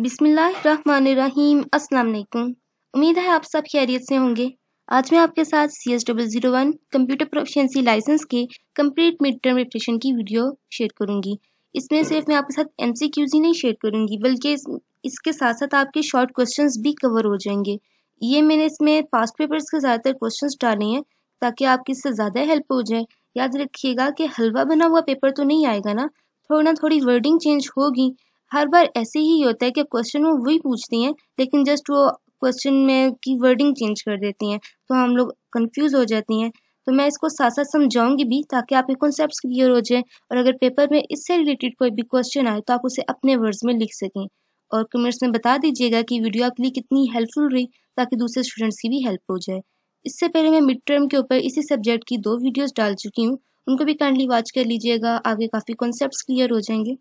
बिसमीम असलकुम उम्मीद है आप सब खैरियत से होंगे आज मैं आपके साथ C S double zero one computer proficiency licence के कंप्लीट मिड टर्म रिप्रेशन की वीडियो शेयर करूंगी इसमें सिर्फ मैं आपके साथ एम सी क्यूज ही नहीं शेयर करूंगी बल्कि इस, इसके साथ साथ आपके शॉर्ट क्वेश्चन भी कवर हो जाएंगे ये मैंने इसमें पास्ट पेपर्स के ज़्यादातर क्वेश्चन डाले हैं ताकि आपकी इससे ज़्यादा हेल्प हो जाए याद रखिएगा कि हलवा बना हुआ पेपर तो नहीं आएगा ना थोड़ा ना थोड़ी वर्डिंग चेंज होगी हर बार ऐसे ही होता है कि क्वेश्चन वो वही पूछती हैं लेकिन जस्ट वो क्वेश्चन में की वर्डिंग चेंज कर देती हैं तो हम लोग कंफ्यूज हो जाती हैं तो मैं इसको साथ साथ समझाऊंगी भी ताकि आपके कॉन्सेप्ट क्लियर हो जाए और अगर पेपर में इससे रिलेटेड कोई भी क्वेश्चन आए तो आप उसे अपने वर्ड्स में लिख सकें और कमेंट्स में बता दीजिएगा कि वीडियो आपके लिए कितनी हेल्पफुल रही ताकि दूसरे स्टूडेंट्स की भी हेल्प हो जाए इससे पहले मैं मिड टर्म के ऊपर इसी सब्जेक्ट की दो वीडियोज डाल चुकी हूँ उनको भी काइंडली वॉच कर लीजिएगा आगे काफ़ी कॉन्सेप्ट क्लियर हो जाएंगे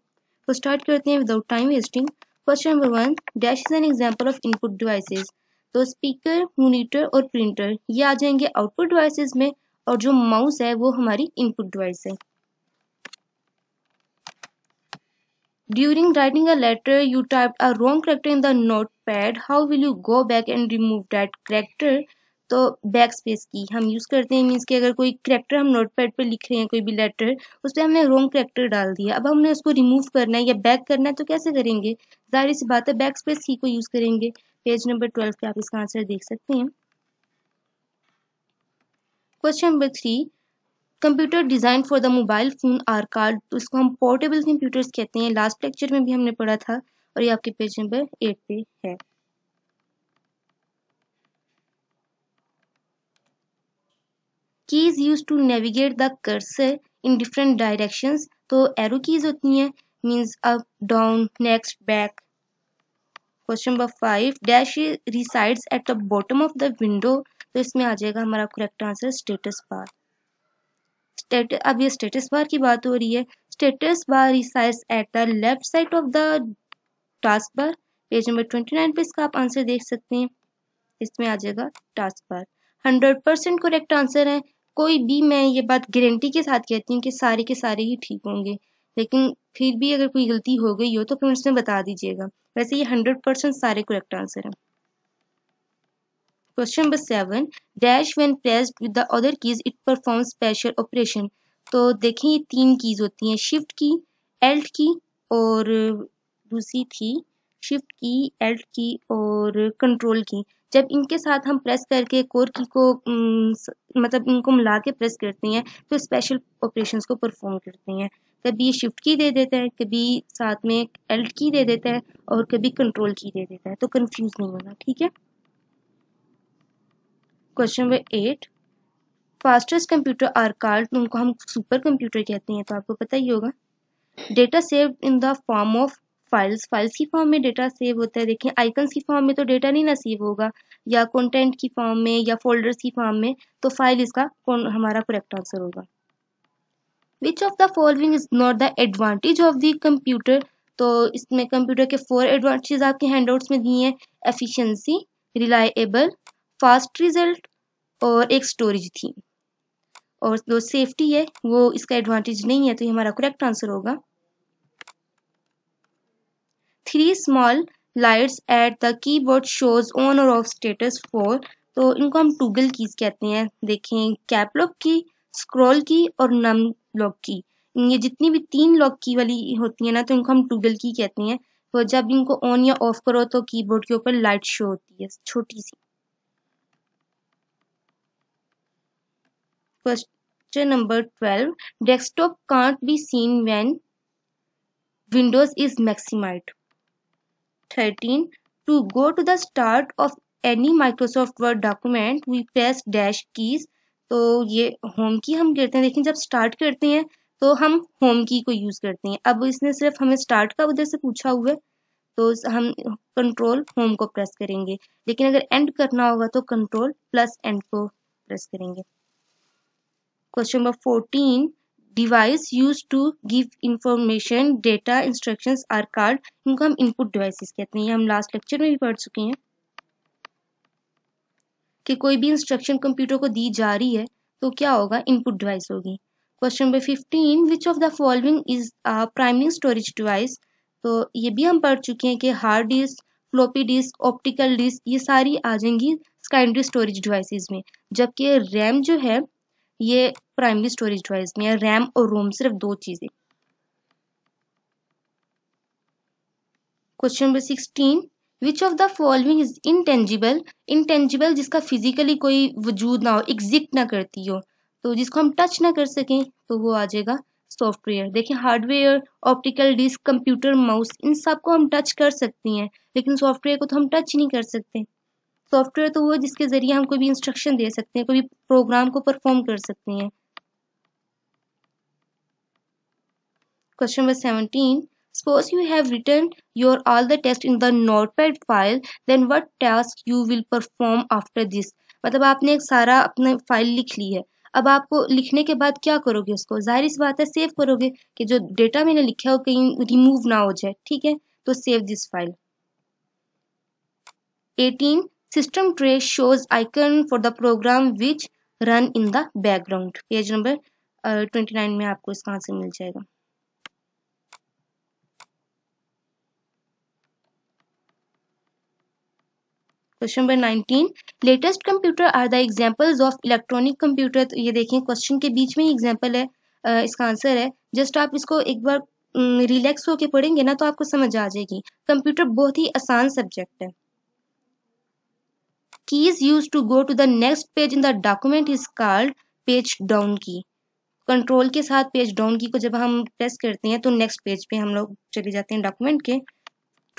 तो स्टार्ट करते हैं without time wasting first number one dash is an example of input devices तो स्पीकर मोनिटर और प्रिंटर ये आ जाएंगे आउटपुट डिवाइसेज में और जो माउस है वो हमारी इनपुट डिवाइस है during writing a letter you type a wrong character in the notepad how will you go back and remove that character तो बैक स्पेस की हम यूज़ करते हैं मीन्स कि अगर कोई करेक्टर हम नोट पैड पर लिख रहे हैं कोई भी लेटर उस पर हमने रॉन्ग करेक्टर डाल दिया अब हमने उसको रिमूव करना है या बैक करना है तो कैसे करेंगे जाहिर सी बात है बैक स्पेस की को यूज़ करेंगे पेज नंबर ट्वेल्व पे आप इसका आंसर देख सकते हैं question number three computer design for the mobile phone are called तो इसको हम पोर्टेबल कंप्यूटर्स कहते हैं लास्ट लेक्चर में भी हमने पढ़ा था और ये आपके पेज नंबर एट पे है is use to navigate the cursor in different direction तो एरो कीज होती हैं means up down next back question number five dash resides at the bottom of the window तो इसमें आ जाएगा हमारा correct answer status bar state अब ये स्टेटस बार की बात हो रही है status bar resides at the left side of the task taskbar page number twenty nine पे इसका आप आंसर देख सकते हैं इसमें आ जाएगा taskbar hundred percent correct answer है कोई भी मैं ये बात गारंटी के साथ कहती हूँ कि सारे के सारे ही ठीक होंगे लेकिन फिर भी अगर कोई गलती हो गई हो तो फिर उसमें बता दीजिएगा वैसे ये हंड्रेड परसेंट सारे करेक्ट आंसर है question number seven dash when pressed with the other keys it perform special operation तो देखें ये तीन कीज होती हैं शिफ्ट की एल्ट की और दूसरी थी शिफ्ट की एल्ट की और कंट्रोल की जब इनके साथ हम प्रेस करके कोर की को मतलब इनको मिला के प्रेस करते हैं तो स्पेशल ऑपरेशंस को परफॉर्म करते हैं कभी शिफ्ट की दे देते हैं कभी साथ में एल्ट की दे देते हैं और कभी कंट्रोल की दे देते हैं तो कंफ्यूज नहीं होना ठीक है question number eight fastest computer are called उनको हम सुपर कंप्यूटर कहते हैं तो आपको पता ही होगा data save in the form of files files की फॉर्म में डेटा सेव होता है देखें आइकन्स की फॉर्म में तो डेटा नहीं ना सेव होगा या कंटेंट की फॉर्म में या फोल्डर्स की फॉर्म में तो फाइल इसका कौन हमारा करेक्ट आंसर होगा which of the following is not the advantage of the computer तो इसमें कंप्यूटर के फोर एडवांटेज आपके हैंडआउट्स में दिए हैं एफिशंसी रिलायबल फास्ट रिजल्ट और एक स्टोरेज थी और जो सेफ्टी है वो इसका एडवांटेज नहीं है तो ये हमारा करेक्ट आंसर होगा three small lights at the keyboard shows on और ऑफ स्टेटस फोर तो इनको हम टूगल कीज कहते हैं देखें कैप लॉक की स्क्रॉल की और नम लॉक की ये जितनी भी तीन लॉक की वाली होती है ना तो इनको हम टूगल की कहते हैं तो जब इनको ऑन या ऑफ करो तो कीबोर्ड के ऊपर लाइट शो होती है छोटी सी question number twelve desktop can't be seen when windows is maximized 13 to go to the start of any Microsoft Word document we press dash keys तो ये होम की हम करते हैं लेकिन जब स्टार्ट करते हैं तो हम होम की को यूज़ करते हैं अब इसने सिर्फ हमें स्टार्ट का उधर से पूछा हुआ है तो हम कंट्रोल होम को प्रेस करेंगे लेकिन अगर एंड करना होगा तो कंट्रोल प्लस एंड को प्रेस करेंगे question number fourteen device use to give information data instruction are called इनको हम इनपुट डिवाइसिस कहते हैं ये हम लास्ट लेक्चर में भी पढ़ चुके हैं कि कोई भी इंस्ट्रक्शन कंप्यूटर को दी जा रही है तो क्या होगा इनपुट डिवाइस होगी question number fifteen which of the following is primary storage device तो ये भी हम पढ़ चुके हैं कि hard disk floppy disk optical disk ये सारी आ जाएंगी सेकेंडरी स्टोरेज डिवाइसेस में जबकि रैम जो है ये प्राइमरी स्टोरेज डिवाइस में रैम और रोम सिर्फ दो चीज़ें question number sixteen which of the following is intangible intangible जिसका फिजिकली कोई वजूद ना हो एग्जिट ना करती हो तो जिसको हम टच ना कर सकें तो वो आ जाएगा सॉफ्टवेयर देखिए hardware optical disk computer mouse इन सब को हम टच कर सकती हैं लेकिन सॉफ्टवेयर को तो हम टच नहीं कर सकते सॉफ्टवेयर तो वो जिसके ज़रिए हम कोई भी इंस्ट्रक्शन दे सकते हैं कोई भी प्रोग्राम को परफॉर्म कर सकते हैं question number seventeen suppose you have written your all the test in the notepad file then what task you will perform after this मतलब आपने एक सारा अपने फाइल लिख ली है अब आपको लिखने के बाद क्या करोगे उसको जाहिर सी बात है सेव करोगे कि जो डेटा मैंने लिखा है वो कहीं रिमूव ना हो जाए ठीक है तो save this file 18 System tray shows icon for the program which run in the background. Page number twenty uh, nine में आपको इसका आंसर मिल जाएगा question number nineteen latest computer are the examples of electronic computer तो ये देखें question के बीच में ही एग्जाम्पल है uh, इसका आंसर है जस्ट आप इसको एक बार रिलैक्स mm, होके पढ़ेंगे ना तो आपको समझ आ जाएगी कंप्यूटर बहुत ही आसान सब्जेक्ट है keys used to go to the next page in the document is called page down key. Control के साथ पेज डाउन की को जब हम प्रेस करते हैं तो नेक्स्ट पेज पे हम लोग चले जाते हैं डॉक्यूमेंट के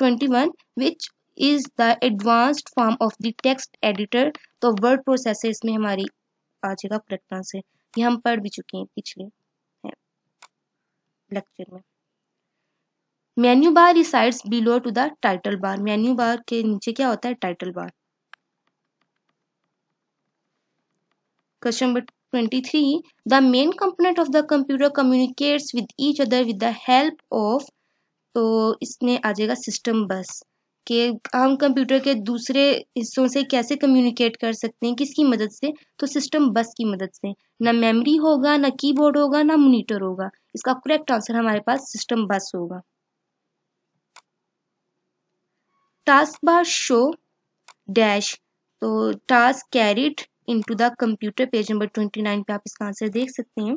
21 which is the advanced form of the text editor तो वर्ड प्रोसेसर इसमें हमारी आ जाएगा प्लेटफॉर्म से ये हम पढ़ भी चुके हैं पिछले लेक्चर में menu bar resides below to the title bar menu bar के नीचे क्या होता है title bar Question number 23. The main component of the computer communicates with each other with the help of तो इसमें आ जाएगा सिस्टम बस कि हम कंप्यूटर के दूसरे हिस्सों से कैसे कम्युनिकेट कर सकते हैं किसकी मदद से तो सिस्टम बस की मदद से ना मेमोरी होगा ना कीबोर्ड होगा ना मोनिटर होगा इसका करेक्ट आंसर हमारे पास सिस्टम बस होगा टास्क बार शो डैश तो task carried into the computer page number twenty nine पे आप इसका आंसर देख सकते हैं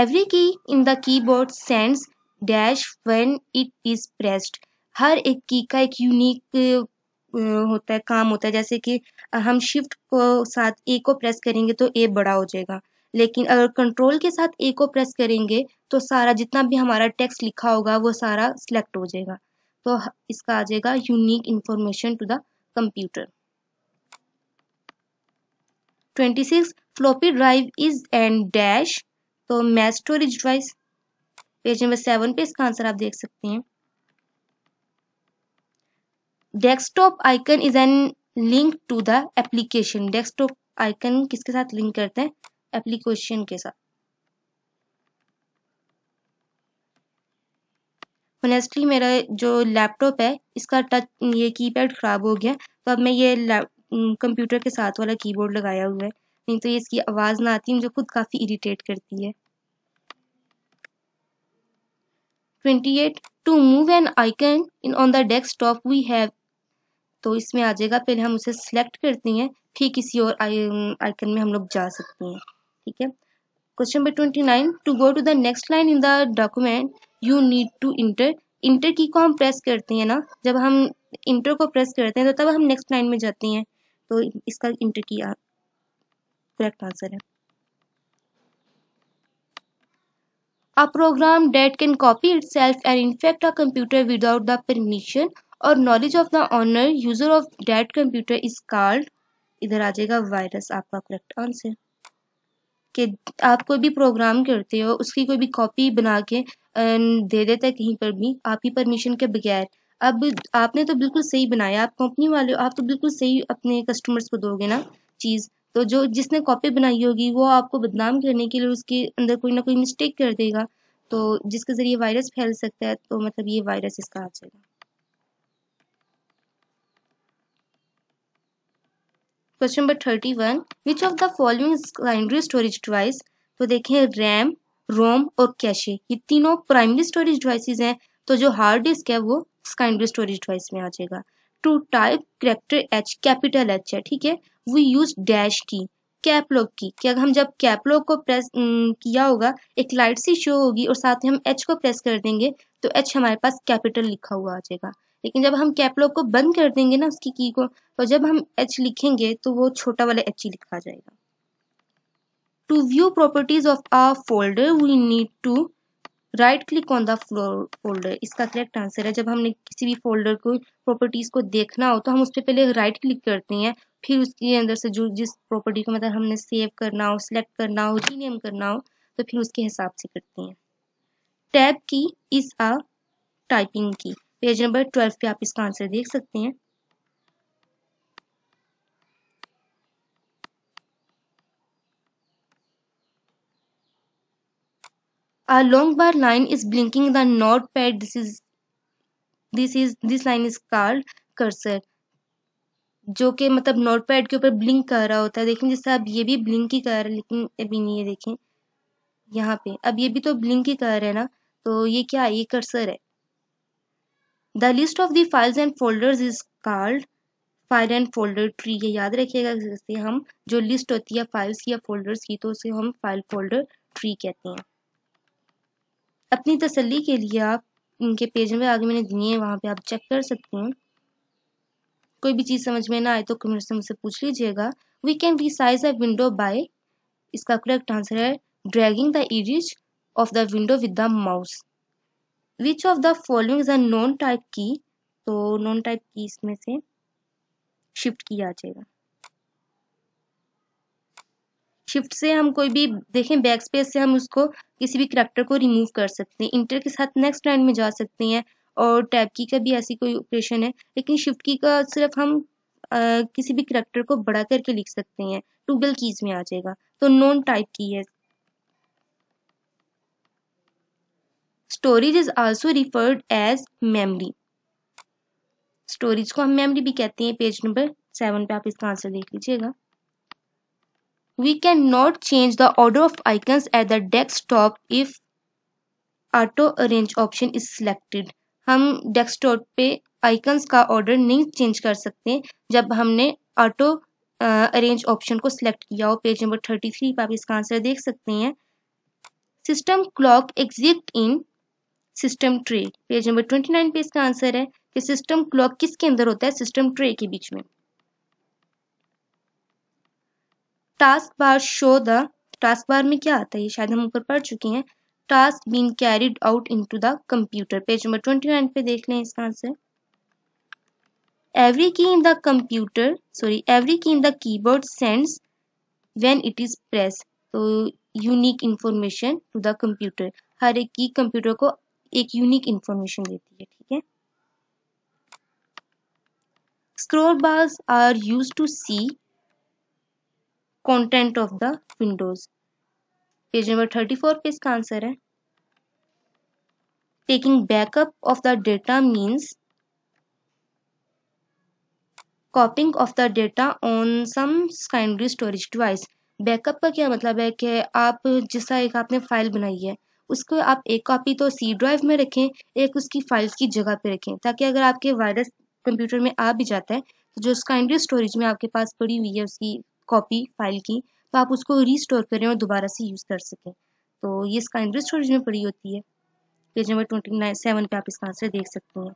every key in the keyboard sends dash when it is pressed हर एक की का एक यूनिक होता है काम होता है जैसे कि हम शिफ्ट को साथ ए को प्रेस करेंगे तो ए बड़ा हो जाएगा लेकिन अगर कंट्रोल के साथ ए को प्रेस करेंगे तो सारा जितना भी हमारा टेक्स्ट लिखा होगा वो सारा सिलेक्ट हो जाएगा तो इसका आ जाएगा unique information to the computer 26 floppy drive is and dash तो मैथ storage device page number seven पे इसका आंसर आप देख सकते हैं desktop icon is an link to the application desktop icon किसके साथ लिंक करते हैं एप्लीकेशन के साथ ऑनेस्टली मेरा जो लैपटॉप है इसका टच ये कीपैड ख़राब हो गया तो अब मैं ये कंप्यूटर के साथ वाला कीबोर्ड लगाया हुआ है नहीं तो ये इसकी आवाज़ ना आती मुझे खुद काफ़ी इरीटेट करती है twenty eight to move an icon in on the desktop we have तो इसमें आ जाएगा पहले हम उसे सेलेक्ट करते हैं फिर किसी और आइकन में हम लोग जा सकते हैं ठीक है question number twenty nine to go to the next line in the document you need to enter enter key को हम प्रेस करते हैं ना जब हम इंटर को प्रेस करते हैं तो तब हम नेक्स्ट लाइन में जाते हैं तो इसका इंटर की करेक्ट आंसर है a program that can copy itself and infect a computer without the permission और knowledge of the owner user of that computer is called इधर आ जाएगा वायरस आपका करेक्ट आंसर कि आप कोई भी प्रोग्राम करते हो उसकी कोई भी कॉपी बना के दे देता है कहीं पर भी आपकी परमिशन के बगैर अब आपने तो बिल्कुल सही बनाया आप कंपनी वाले हो आप तो बिल्कुल सही अपने कस्टमर्स को दोगे ना चीज़ तो जो जिसने कॉपी बनाई होगी वो आपको बदनाम करने के लिए उसके अंदर कोई ना कोई मिस्टेक कर देगा तो जिसके ज़रिए वायरस फैल सकता है तो मतलब ये वायरस इसका आ जाएगा question number thirty one which of the following primary storage device तो देखें रैम रोम और कैशे ये तीनों प्राइमरी स्टोरेज डिवाइसेज हैं तो जो हार्ड डिस्क है वो प्राइमरी स्टोरेज डिवाइस में आ जाएगा to type character H capital H है ठीक है वी यूज डैश की कैपलॉग की कि अगर हम जब कैपलॉग को प्रेस न, किया होगा एक लाइट सी शो होगी और साथ ही हम एच को प्रेस कर देंगे तो एच हमारे पास कैपिटल लिखा हुआ आ जाएगा लेकिन जब हम कैप लॉक को बंद कर देंगे ना उसकी की को तो जब हम एच लिखेंगे तो वो छोटा वाला एच ही लिखा जाएगा to view properties of a folder we need to right click on the folder इसका करेक्ट आंसर है जब हमने किसी भी फोल्डर को प्रॉपर्टीज को देखना हो तो हम उस पर पहले राइट क्लिक करते हैं फिर उसके अंदर से जो जिस प्रॉपर्टी को मतलब हमने सेव करना हो सिलेक्ट करना हो रीनेम करना हो तो फिर उसके हिसाब से करते हैं tab key is a typing key page number twelve पे आप इसका आंसर देख सकते हैं a long bar line is blinking the notepad this is this is this line is called cursor जो कि मतलब पैड के ऊपर ब्लिंक कर रहा होता है देखें जैसे अब ये भी ब्लिंक ही कर रहा है लेकिन अभी नहीं है देखें यहाँ पे अब ये भी तो ब्लिंक ही कर रहा है ना तो ये क्या है ये कर्सर है the list of the files and folders is called file and folder tree ये याद रखिएगा जैसे हम जो लिस्ट होती है फाइल्स की या फोल्डर्स की तो उसे हम फाइल फोल्डर ट्री कहते हैं अपनी तसल्ली के लिए आप इनके पेज में आगे मैंने दिए हैं वहाँ पे आप चेक कर सकते हैं कोई भी चीज़ समझ में ना आए तो कमेंट से मुझसे पूछ लीजिएगा we can resize a window by इसका करेक्ट आंसर है dragging the edge of the window with the mouse which of the following is a non type key तो नॉन टाइप की इसमें से शिफ्ट किया जाएगा शिफ्ट से हम कोई भी देखें बैक स्पेस से हम उसको किसी भी करेक्टर को रिमूव कर सकते हैं इंटर के साथ नेक्स्ट लाइन में जा सकते हैं और टैब की का भी ऐसी कोई ऑपरेशन है लेकिन शिफ्ट की का सिर्फ हम आ, किसी भी करेक्टर को बड़ा करके लिख सकते हैं टूबल कीज में आ जाएगा तो नॉन टाइप की है storage is also referred as memory storage को हम मेमोरी भी कहते हैं पेज नंबर सेवन पे आप इसका आंसर देख लीजिएगा we can not change the order of icons at the desktop if auto arrange option is selected हम डेस्कटॉप पे आइकन्स का ऑर्डर नहीं चेंज कर सकते जब हमने ऑटो अरेंज ऑप्शन को सिलेक्ट किया हो पेज नंबर थर्टी थ्री पर आप इसका आंसर देख सकते हैं system clock exit in system tray page number twenty nine पे इसका आंसर है कि सिस्टम क्लॉक किसके अंदर होता है सिस्टम ट्रे के बीच में task bar show the task bar में क्या आता है शायद हम ऊपर पढ़ चुके हैं task been carried out into the computer page number twenty nine पे देख लें इसका answer every key in the computer sorry every key in the keyboard sends when it is press तो unique information to the computer हर एक key computer को एक unique information देती है ठीक है scroll bars are use to see content of the windows page number thirty four पे इसका आंसर है taking backup of the data means copying of the data on some summary storage device backup का क्या मतलब है कि आप जिस एक आपने फाइल बनाई है उसको आप एक कॉपी तो सी ड्राइव में रखें एक उसकी फाइल्स की जगह पे रखें ताकि अगर आपके वायरस कंप्यूटर में आ भी जाता है तो जो एंड्री स्टोरेज में आपके पास पड़ी हुई है उसकी कॉपी फाइल की तो आप उसको रीस्टोर करें और दोबारा से यूज़ कर सकें तो ये एंड्री स्टोरेज में पड़ी होती है page number twenty nine seven पर आप इसका आंसर देख सकते हैं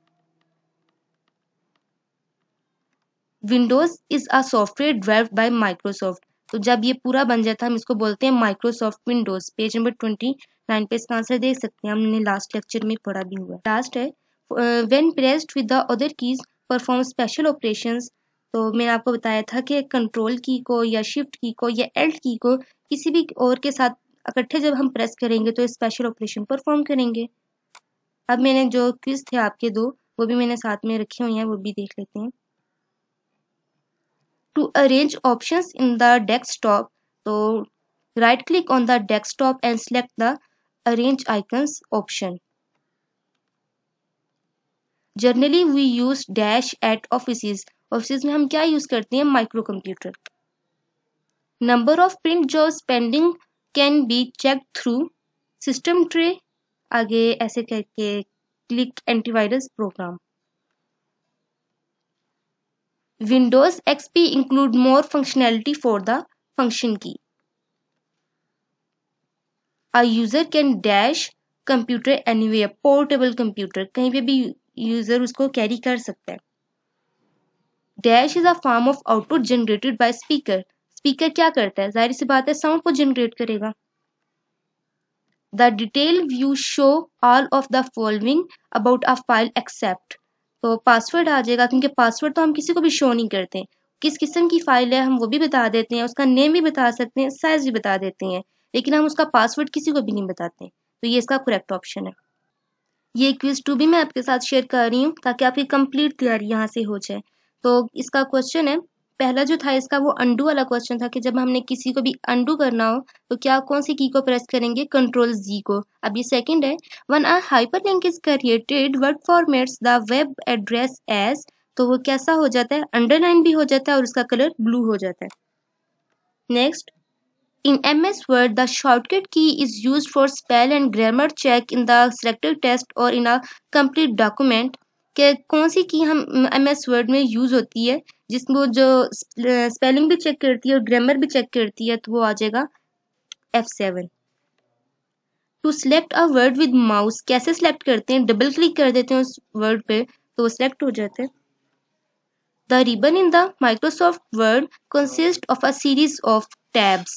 windows is a software drive by Microsoft तो जब ये पूरा बन जाता तो है हम इसको बोलते हैं Microsoft windows page number twenty nine पे इसका आंसर देख सकते हैं हमने लास्ट लेक्चर में पढ़ा भी हुआ लास्ट है when pressed with the other keys perform special operation तो मैंने आपको बताया था कि कंट्रोल की को या शिफ्ट की को या एल्ट की को किसी भी और के साथ इकट्ठे जब हम प्रेस करेंगे तो स्पेशल ऑपरेशन परफॉर्म करेंगे अब मैंने जो क्विज थे आपके दो वो भी मैंने साथ में रखे हुए हैं वो भी देख लेते हैं to arrange option in the desktop तो right click on the desktop and select the arrange icons option generally we use dash at office office में हम क्या यूज करते हैं micro computer number of print job pending can be check through system tray आगे ऐसे करके click antivirus program windows XP include more functionality for the function key a user can dash computer any way portable computer कहीं पे भी user उसको carry कर सकता है dash is a form of output generated by speaker speaker क्या करता है जाहिर सी बात है साउंड को जनरेट करेगा the detail view show all of the following about a file except तो पासवर्ड आ जाएगा तो क्योंकि पासवर्ड तो हम किसी को भी शो नहीं करते किस किस्म की फ़ाइल है हम वो भी बता देते हैं उसका नेम भी बता सकते हैं साइज़ भी बता देते हैं लेकिन हम उसका पासवर्ड किसी को भी नहीं बताते तो ये इसका करेक्ट ऑप्शन है ये क्विज टू भी मैं आपके साथ शेयर कर रही हूँ ताकि आपकी कंप्लीट तैयारी यहाँ से हो जाए तो इसका क्वेश्चन है पहला जो था इसका वो अंडू वाला क्वेश्चन था कि जब हमने किसी को भी अंडू करना हो तो क्या कौन सी की को प्रेस करेंगे कंट्रोल जी को अब ये सेकंड है one are hyperlink is created word formats the web address as तो वो कैसा हो जाता है अंडरलाइन भी हो जाता है और उसका कलर ब्लू हो जाता है next M S word the shortcut key is use for spell and grammar check in the selected test और इन अ complete डॉक्यूमेंट कि कौन सी की हम एम एस वर्ड में यूज़ होती है जिसको जो स्पेलिंग भी चेक करती है और ग्रामर भी चेक करती है तो वो आ जाएगा F seven to select a word with mouse कैसे सेलेक्ट करते हैं डबल क्लिक कर देते हैं उस वर्ड पे तो वो सिलेक्ट हो जाते हैं the ribbon in the Microsoft word consist of a series of tabs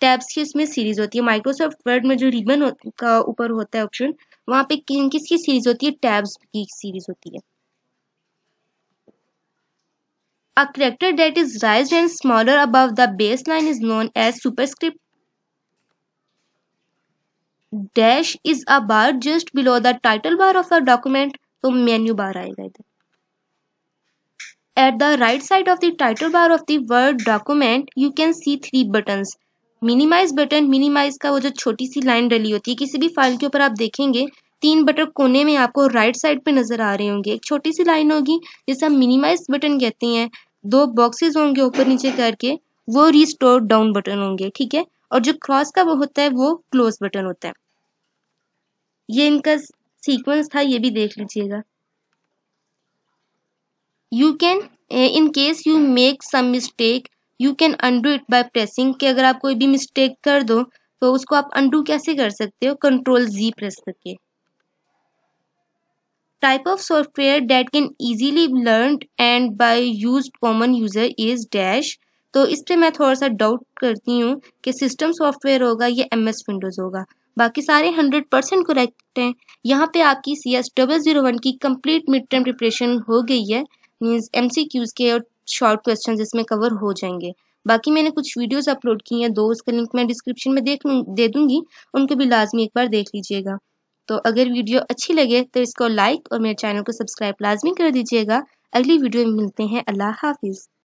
tabs की उसमें सीरीज होती है माइक्रोसॉफ्ट वर्ड में जो रिबन का ऊपर होता है ऑप्शन वहां पे किसकी सीरीज होती है टैब्स की सीरीज होती है a character that is raise and smaller above the base line is known as superscript dash is a bar just below the title bar of a document तो menu bar आएगा इधर at the right side of the title bar of the word document you can see three buttons minimize button minimize का वो जो छोटी सी line डली होती है किसी भी फाइल के ऊपर आप देखेंगे तीन बटन कोने में आपको राइट साइड पे नजर आ रहे होंगे एक छोटी सी लाइन होगी जिसे हम मिनिमाइज बटन कहते हैं दो बॉक्सेस होंगे ऊपर नीचे करके वो रिस्टोर डाउन बटन होंगे ठीक है और जो क्रॉस का वो होता है वो क्लोज बटन होता है ये इनका सीक्वेंस था ये भी देख लीजिएगा you can in case you make some mistake you can undo it by pressing कि अगर आप कोई भी मिस्टेक कर दो तो उसको आप अंडू कैसे कर सकते हो कंट्रोल जी प्रेस करके type of software that can easily learn and by use common user is dash तो इस पर मैं थोड़ा सा डाउट करती हूँ कि सिस्टम सॉफ्टवेयर होगा या एम एस विंडोज़ होगा बाकी सारे हंड्रेड परसेंट करेक्ट हैं यहाँ पे आपकी C S double zero one की कंप्लीट मिड टर्म प्रिपरेशन हो गई है मीन्स एम सी क्यूज़ के और शॉर्ट क्वेश्चन इसमें कवर हो जाएंगे बाकी मैंने कुछ वीडियोस अपलोड की हैं दो उसका लिंक मैं डिस्क्रिप्शन में देख दे दूंगी उनको भी लाजमी एक बार देख लीजिएगा तो अगर वीडियो अच्छी लगे तो इसको लाइक और मेरे चैनल को सब्सक्राइब लाजमी कर दीजिएगा अगली वीडियो में मिलते हैं अल्लाह हाफिज़